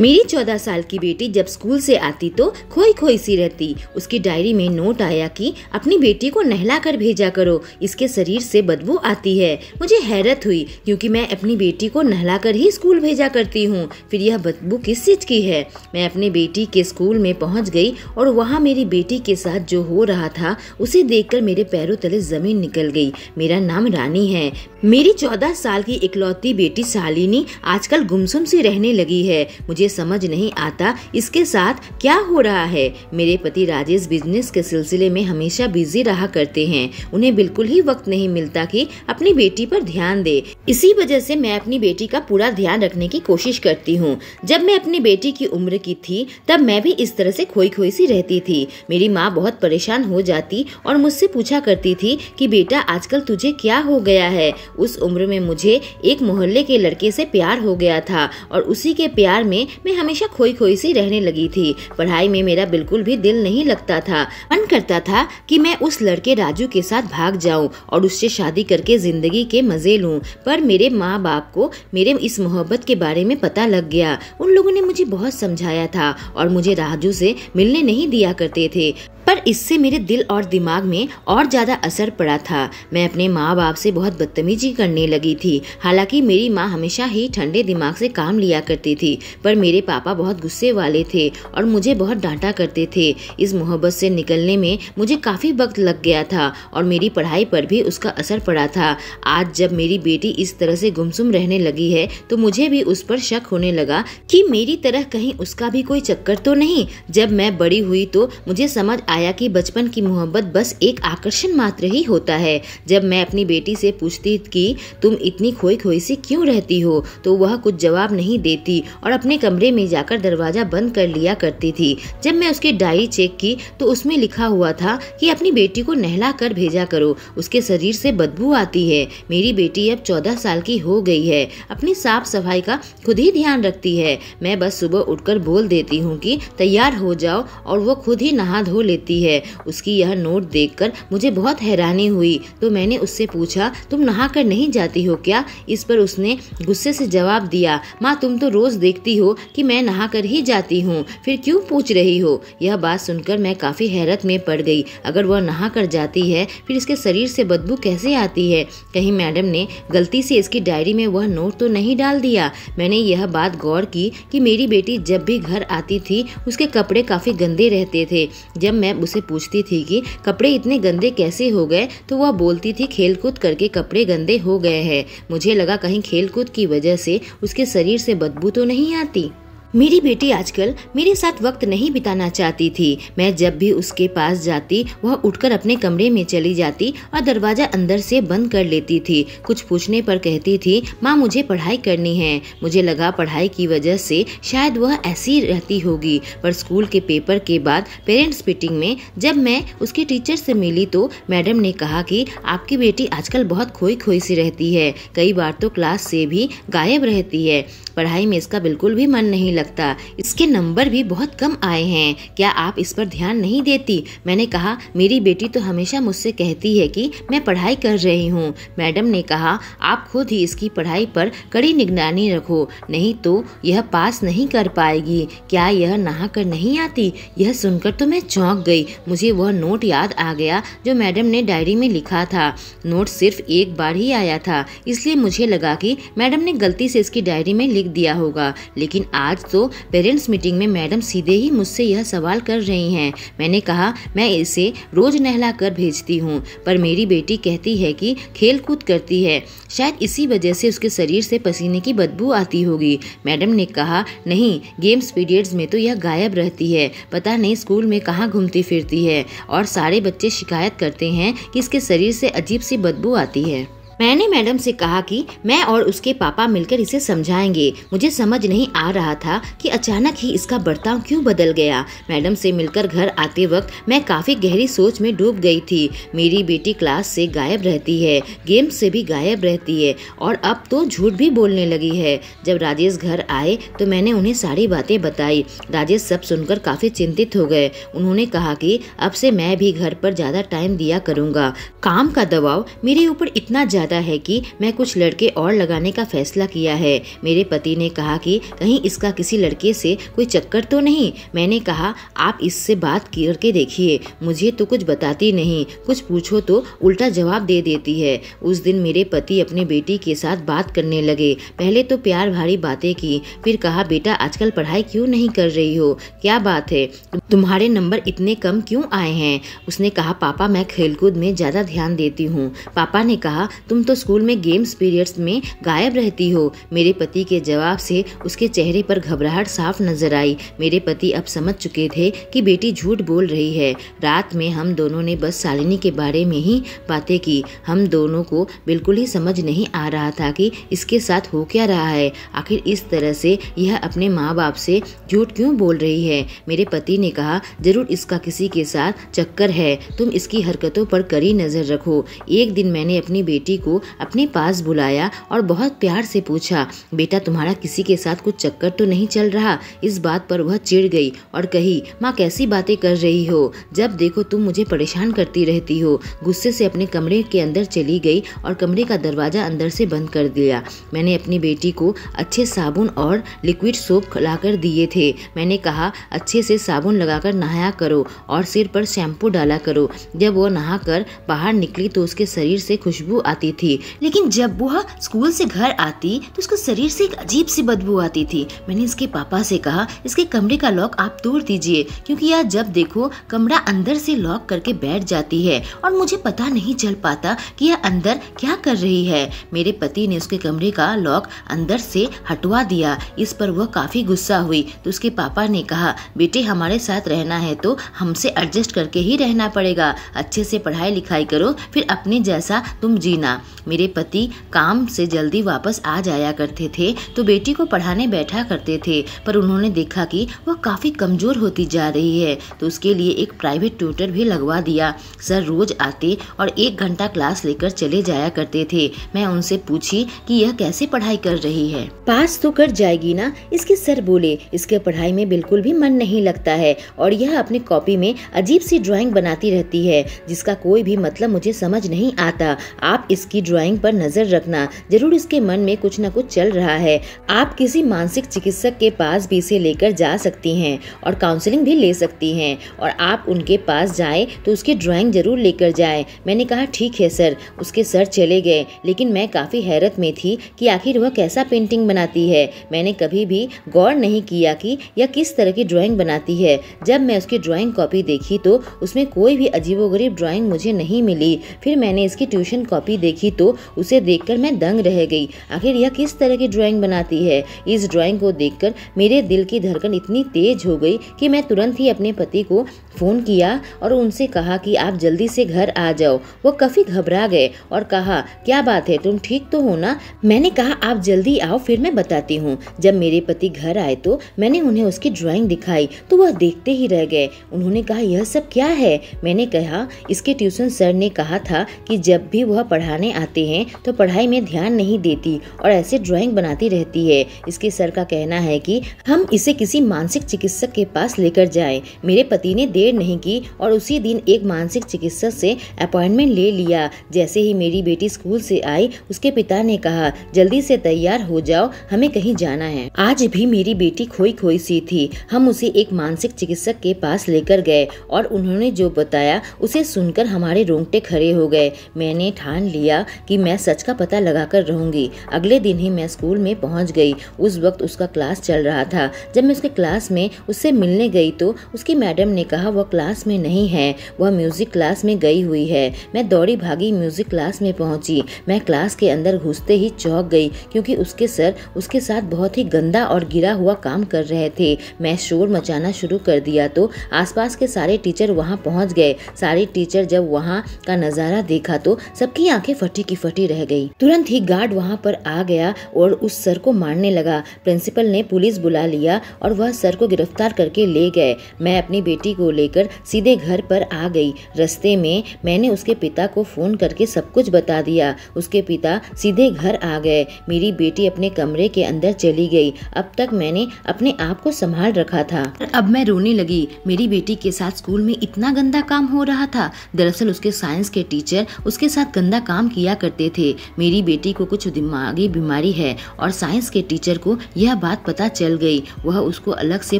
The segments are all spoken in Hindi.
मेरी चौदह साल की बेटी जब स्कूल से आती तो खोई खोई सी रहती उसकी डायरी में नोट आया कि अपनी बेटी को नहला कर भेजा करो इसके शरीर से बदबू आती है मुझे हैरत हुई क्योंकि मैं अपनी बेटी को नहला कर ही स्कूल भेजा करती हूँ फिर यह बदबू किस चीज़ की है मैं अपनी बेटी के स्कूल में पहुँच गई और वहाँ मेरी बेटी के साथ जो हो रहा था उसे देख मेरे पैरों तले ज़मीन निकल गयी मेरा नाम रानी है मेरी चौदह साल की इकलौती बेटी शालिनी आजकल गुमसुम सी रहने लगी है मुझे समझ नहीं आता इसके साथ क्या हो रहा है मेरे पति राजेश बिजनेस के सिलसिले में हमेशा बिजी रहा करते हैं उन्हें बिल्कुल ही वक्त नहीं मिलता कि अपनी बेटी पर ध्यान दे इसी वजह से मैं अपनी बेटी का पूरा ध्यान रखने की कोशिश करती हूँ जब मैं अपनी बेटी की उम्र की थी तब मैं भी इस तरह से खोई खोई सी रहती थी मेरी माँ बहुत परेशान हो जाती और मुझसे पूछा करती थी कि बेटा आजकल तुझे क्या हो गया है उस उम्र में मुझे एक मोहल्ले के लड़के से प्यार हो गया था और उसी के प्यार में मैं हमेशा खोई खोई सी रहने लगी थी पढ़ाई में मेरा बिल्कुल भी दिल नहीं लगता था मन करता था कि मैं उस लड़के राजू के साथ भाग जाऊं और उससे शादी करके ज़िंदगी के मज़े लूं पर मेरे माँ बाप को मेरे इस मोहब्बत के बारे में पता लग गया उन लोगों ने मुझे बहुत समझाया था और मुझे राजू से मिलने नहीं दिया करते थे पर इससे मेरे दिल और दिमाग में और ज़्यादा असर पड़ा था मैं अपने माँ बाप से बहुत बदतमीजी करने लगी थी हालांकि मेरी माँ हमेशा ही ठंडे दिमाग से काम लिया करती थी पर मेरे पापा बहुत गुस्से वाले थे और मुझे बहुत डांटा करते थे इस मोहब्बत से निकलने में मुझे काफ़ी वक्त लग गया था और मेरी पढ़ाई पर भी उसका असर पड़ा था आज जब मेरी बेटी इस तरह से गुमसुम रहने लगी है तो मुझे भी उस पर शक होने लगा कि मेरी तरह कहीं उसका भी कोई चक्कर तो नहीं जब मैं बड़ी हुई तो मुझे समझ आया आया कि बचपन की मोहब्बत बस एक आकर्षण मात्र ही होता है जब मैं अपनी बेटी से पूछती कि तुम इतनी खोई खोई सी क्यों रहती हो तो वह कुछ जवाब नहीं देती और अपने कमरे में जाकर दरवाज़ा बंद कर लिया करती थी जब मैं उसकी डायरी चेक की तो उसमें लिखा हुआ था कि अपनी बेटी को नहला कर भेजा करो उसके शरीर से बदबू आती है मेरी बेटी अब चौदह साल की हो गई है अपनी साफ सफाई का खुद ही ध्यान रखती है मैं बस सुबह उठकर बोल देती हूँ कि तैयार हो जाओ और वो खुद ही नहा धो लेती देती है उसकी यह नोट देखकर मुझे बहुत हैरानी हुई तो मैंने उससे पूछा तुम नहा कर नहीं जाती हो क्या इस पर उसने गुस्से से जवाब दिया माँ तुम तो रोज़ देखती हो कि मैं नहा कर ही जाती हूँ फिर क्यों पूछ रही हो यह बात सुनकर मैं काफ़ी हैरत में पड़ गई अगर वह नहा कर जाती है फिर इसके शरीर से बदबू कैसे आती है कहीं मैडम ने गलती से इसकी डायरी में वह नोट तो नहीं डाल दिया मैंने यह बात गौर की कि मेरी बेटी जब भी घर आती थी उसके कपड़े काफ़ी गंदे रहते थे जब मैं मैं उसे पूछती थी कि कपड़े इतने गंदे कैसे हो गए तो वह बोलती थी खेल कूद करके कपड़े गंदे हो गए हैं मुझे लगा कहीं खेल कूद की वजह से उसके शरीर से बदबू तो नहीं आती मेरी बेटी आजकल मेरे साथ वक्त नहीं बिताना चाहती थी मैं जब भी उसके पास जाती वह उठकर अपने कमरे में चली जाती और दरवाज़ा अंदर से बंद कर लेती थी कुछ पूछने पर कहती थी माँ मुझे पढ़ाई करनी है मुझे लगा पढ़ाई की वजह से शायद वह ऐसी रहती होगी पर स्कूल के पेपर के बाद पेरेंट्स मीटिंग में जब मैं उसके टीचर से मिली तो मैडम ने कहा कि आपकी बेटी आजकल बहुत खोई खोई सी रहती है कई बार तो क्लास से भी गायब रहती है पढ़ाई में इसका बिल्कुल भी मन नहीं लगता इसके नंबर भी बहुत कम आए हैं क्या आप इस पर ध्यान नहीं देती मैंने कहा मेरी बेटी तो हमेशा मुझसे कहती है कि मैं पढ़ाई कर रही हूँ मैडम ने कहा आप खुद ही इसकी पढ़ाई पर कड़ी निगरानी रखो नहीं तो यह पास नहीं कर पाएगी क्या यह नहा कर नहीं आती यह सुनकर तो मैं चौंक गई मुझे वह नोट याद आ गया जो मैडम ने डायरी में लिखा था नोट सिर्फ एक बार ही आया था इसलिए मुझे लगा कि मैडम ने गलती से इसकी डायरी में लिख दिया होगा लेकिन आज तो पेरेंट्स मीटिंग में मैडम सीधे ही मुझसे यह सवाल कर रही हैं मैंने कहा मैं इसे रोज नहला कर भेजती हूँ पर मेरी बेटी कहती है कि खेल कूद करती है शायद इसी वजह से उसके शरीर से पसीने की बदबू आती होगी मैडम ने कहा नहीं गेम्स पीरियड्स में तो यह गायब रहती है पता नहीं स्कूल में कहाँ घूमती फिरती है और सारे बच्चे शिकायत करते हैं कि इसके शरीर से अजीब सी बदबू आती है मैंने मैडम से कहा कि मैं और उसके पापा मिलकर इसे समझाएंगे मुझे समझ नहीं आ रहा था कि अचानक ही इसका बर्ताव क्यों बदल गया मैडम से मिलकर घर आते वक्त मैं काफ़ी गहरी सोच में डूब गई थी मेरी बेटी क्लास से गायब रहती है गेम से भी गायब रहती है और अब तो झूठ भी बोलने लगी है जब राजेश घर आए तो मैंने उन्हें सारी बातें बताई राजेश सब सुनकर काफ़ी चिंतित हो गए उन्होंने कहा कि अब से मैं भी घर पर ज़्यादा टाइम दिया करूँगा काम का दबाव मेरे ऊपर इतना ज़्यादा ज़्यादा है कि मैं कुछ लड़के और लगाने का फैसला किया है मेरे पति ने कहा कि कहीं इसका किसी लड़के से कोई चक्कर तो नहीं मैंने कहा आप इससे बात करके देखिए मुझे तो कुछ बताती नहीं कुछ पूछो तो उल्टा जवाब दे देती है उस दिन मेरे पति अपने बेटी के साथ बात करने लगे पहले तो प्यार भारी बातें की फिर कहा बेटा आजकल पढ़ाई क्यों नहीं कर रही हो क्या बात है तुम्हारे नंबर इतने कम क्यों आए हैं उसने कहा पापा मैं खेलकूद में ज़्यादा ध्यान देती हूँ पापा ने कहा तुम तुम तो स्कूल में गेम्स पीरियड्स में गायब रहती हो मेरे पति के जवाब से उसके चेहरे पर घबराहट साफ नजर आई मेरे पति अब समझ चुके थे कि बेटी झूठ बोल रही है रात में हम दोनों ने बस शालिनी के बारे में ही बातें की हम दोनों को बिल्कुल ही समझ नहीं आ रहा था कि इसके साथ हो क्या रहा है आखिर इस तरह से यह अपने माँ बाप से झूठ क्यों बोल रही है मेरे पति ने कहा जरूर इसका किसी के साथ चक्कर है तुम इसकी हरकतों पर कड़ी नज़र रखो एक दिन मैंने अपनी बेटी को अपने पास बुलाया और बहुत प्यार से पूछा बेटा तुम्हारा किसी के साथ कुछ चक्कर तो नहीं चल रहा इस बात पर वह चिढ़ गई और कही माँ कैसी बातें कर रही हो जब देखो तुम मुझे परेशान करती रहती हो गुस्से से अपने कमरे के अंदर चली गई और कमरे का दरवाज़ा अंदर से बंद कर दिया मैंने अपनी बेटी को अच्छे साबुन और लिक्विड सोप लाकर दिए थे मैंने कहा अच्छे से साबुन लगाकर नहाया करो और सिर पर शैम्पू डाला करो जब वह नहाकर बाहर निकली तो उसके शरीर से खुशबू आती होती थी लेकिन जब वह स्कूल से घर आती तो उसको शरीर से एक अजीब सी बदबू आती थी मैंने इसके पापा से कहा इसके कमरे का लॉक आप तोड़ दीजिए क्योंकि यह जब देखो कमरा अंदर से लॉक करके बैठ जाती है और मुझे पता नहीं चल पाता कि यह अंदर क्या कर रही है मेरे पति ने उसके कमरे का लॉक अंदर से हटवा दिया इस पर वह काफ़ी गुस्सा हुई तो उसके पापा ने कहा बेटे हमारे साथ रहना है तो हमसे एडजस्ट करके ही रहना पड़ेगा अच्छे से पढ़ाई लिखाई करो फिर अपने जैसा तुम जीना मेरे पति काम से जल्दी वापस आ जाया करते थे तो बेटी को पढ़ाने बैठा करते थे पर उन्होंने देखा कि वह काफ़ी कमज़ोर होती जा रही है तो उसके लिए एक प्राइवेट ट्यूटर भी लगवा दिया सर रोज़ आते और एक घंटा क्लास लेकर चले जाया करते थे मैं उनसे पूछी कि यह कैसे पढ़ाई कर रही है पास तो कर जाएगी ना इसके सर बोले इसके पढ़ाई में बिल्कुल भी मन नहीं लगता है और यह अपनी कॉपी में अजीब सी ड्राइंग बनाती रहती है जिसका कोई भी मतलब मुझे समझ नहीं आता आप इस इसकी ड्राइंग पर नजर रखना जरूर इसके मन में कुछ न कुछ चल रहा है आप किसी मानसिक चिकित्सक के पास भी इसे लेकर जा सकती हैं और काउंसलिंग भी ले सकती हैं और आप उनके पास जाए तो उसकी ड्राइंग जरूर लेकर जाए मैंने कहा ठीक है सर उसके सर चले गए लेकिन मैं काफ़ी हैरत में थी कि आखिर वह कैसा पेंटिंग बनाती है मैंने कभी भी गौर नहीं किया कि यह किस तरह की ड्राइंग बनाती है जब मैं उसकी ड्राइंग कॉपी देखी तो उसमें कोई भी अजीबोगरीब ड्राइंग मुझे नहीं मिली फिर मैंने इसकी ट्यूशन कॉपी देखी देखी तो उसे देखकर मैं दंग रह गई आखिर यह किस तरह की ड्राइंग बनाती है इस ड्राइंग को देखकर मेरे दिल की धड़कन इतनी तेज हो गई कि मैं तुरंत ही अपने पति को फ़ोन किया और उनसे कहा कि आप जल्दी से घर आ जाओ वो काफ़ी घबरा गए और कहा क्या बात है तुम ठीक तो हो ना मैंने कहा आप जल्दी आओ फिर मैं बताती हूँ जब मेरे पति घर आए तो मैंने उन्हें उसकी ड्राइंग दिखाई तो वह देखते ही रह गए उन्होंने कहा यह सब क्या है मैंने कहा इसके ट्यूशन सर ने कहा था कि जब भी वह पढ़ाने समय आते हैं तो पढ़ाई में ध्यान नहीं देती और ऐसे ड्राइंग बनाती रहती है इसके सर का कहना है कि हम इसे किसी मानसिक चिकित्सक के पास लेकर जाए मेरे पति ने देर नहीं की और उसी दिन एक मानसिक चिकित्सक से अपॉइंटमेंट ले लिया जैसे ही मेरी बेटी स्कूल से आई उसके पिता ने कहा जल्दी से तैयार हो जाओ हमें कहीं जाना है आज भी मेरी बेटी खोई खोई सी थी हम उसे एक मानसिक चिकित्सक के पास लेकर गए और उन्होंने जो बताया उसे सुनकर हमारे रोंगटे खड़े हो गए मैंने ठान लिया बताया कि मैं सच का पता लगाकर रहूंगी अगले दिन ही मैं स्कूल में पहुंच गई उस वक्त उसका क्लास चल रहा था जब मैं उसके क्लास में उससे मिलने गई तो उसकी मैडम ने कहा वह क्लास में नहीं है वह म्यूज़िक क्लास में गई हुई है मैं दौड़ी भागी म्यूज़िक क्लास में पहुंची मैं क्लास के अंदर घुसते ही चौंक गई क्योंकि उसके सर उसके साथ बहुत ही गंदा और गिरा हुआ काम कर रहे थे मैं शोर मचाना शुरू कर दिया तो आसपास के सारे टीचर वहाँ पहुंच गए सारे टीचर जब वहाँ का नज़ारा देखा तो सबकी आंखें फट फटी की फटी रह गई तुरंत ही गार्ड वहाँ पर आ गया और उस सर को मारने लगा प्रिंसिपल ने पुलिस बुला लिया और वह सर को गिरफ्तार करके ले गए मैं अपनी बेटी को लेकर सीधे घर पर आ गई रस्ते में मैंने उसके पिता को फ़ोन करके सब कुछ बता दिया उसके पिता सीधे घर आ गए मेरी बेटी अपने कमरे के अंदर चली गई अब तक मैंने अपने आप को संभाल रखा था अब मैं रोने लगी मेरी बेटी के साथ स्कूल में इतना गंदा काम हो रहा था दरअसल उसके साइंस के टीचर उसके साथ गंदा काम किया करते थे मेरी बेटी को कुछ दिमागी बीमारी है और साइंस के टीचर को यह बात पता चल गई वह उसको अलग से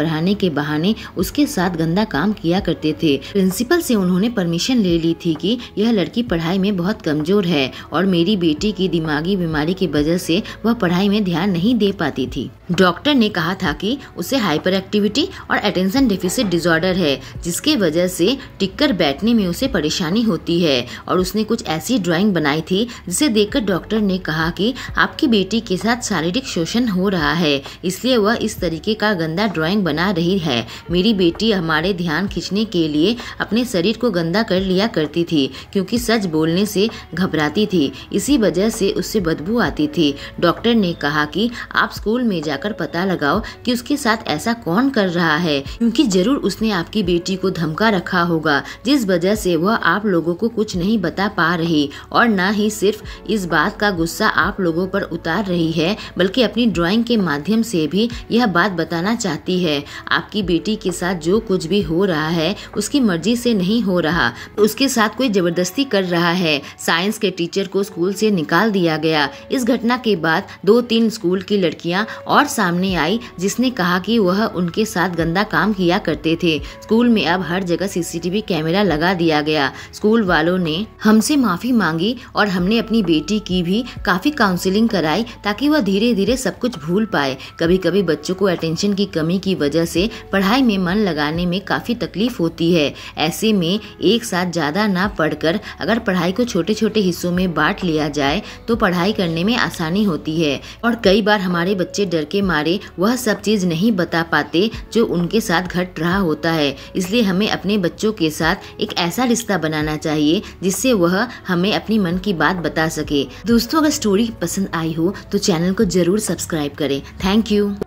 पढ़ाने के बहाने उसके साथ गंदा काम किया करते थे प्रिंसिपल से उन्होंने परमिशन ले ली थी कि यह लड़की पढ़ाई में बहुत कमजोर है और मेरी बेटी की दिमागी बीमारी की वजह से वह पढ़ाई में ध्यान नहीं दे पाती थी डॉक्टर ने कहा था कि उसे हाइपर एक्टिविटी और अटेंशन डिफिसिट डिसऑर्डर है जिसके वजह से टिककर बैठने में उसे परेशानी होती है और उसने कुछ ऐसी ड्राइंग बनाई थी जिसे देखकर डॉक्टर ने कहा कि आपकी बेटी के साथ शारीरिक शोषण हो रहा है इसलिए वह इस तरीके का गंदा ड्राइंग बना रही है मेरी बेटी हमारे ध्यान खींचने के लिए अपने शरीर को गंदा कर लिया करती थी क्योंकि सच बोलने से घबराती थी इसी वजह से उससे बदबू आती थी डॉक्टर ने कहा कि आप स्कूल में जाकर जाकर पता लगाओ कि उसके साथ ऐसा कौन कर रहा है क्योंकि जरूर उसने आपकी बेटी को धमका रखा होगा जिस वजह से वह आप लोगों को कुछ नहीं बता पा रही और न ही सिर्फ इस बात का गुस्सा आप लोगों पर उतार रही है बल्कि अपनी ड्राइंग के माध्यम से भी यह बात बताना चाहती है आपकी बेटी के साथ जो कुछ भी हो रहा है उसकी मर्जी से नहीं हो रहा उसके साथ कोई जबरदस्ती कर रहा है साइंस के टीचर को स्कूल से निकाल दिया गया इस घटना के बाद दो तीन स्कूल की लड़कियां और सामने आई जिसने कहा कि वह उनके साथ गंदा काम किया करते थे स्कूल में अब हर जगह सीसीटीवी कैमरा लगा दिया गया स्कूल वालों ने हमसे माफ़ी मांगी और हमने अपनी बेटी की भी काफ़ी काउंसलिंग कराई ताकि वह धीरे धीरे सब कुछ भूल पाए कभी कभी बच्चों को अटेंशन की कमी की वजह से पढ़ाई में मन लगाने में काफ़ी तकलीफ होती है ऐसे में एक साथ ज़्यादा ना पढ़कर अगर पढ़ाई को छोटे छोटे हिस्सों में बांट लिया जाए तो पढ़ाई करने में आसानी होती है और कई बार हमारे बच्चे डर के मारे वह सब चीज़ नहीं बता पाते जो उनके साथ घट रहा होता है इसलिए हमें अपने बच्चों के साथ एक ऐसा रिश्ता बनाना चाहिए जिससे वह हमें अपनी मन की बात बता सके दोस्तों अगर स्टोरी पसंद आई हो तो चैनल को जरूर सब्सक्राइब करें थैंक यू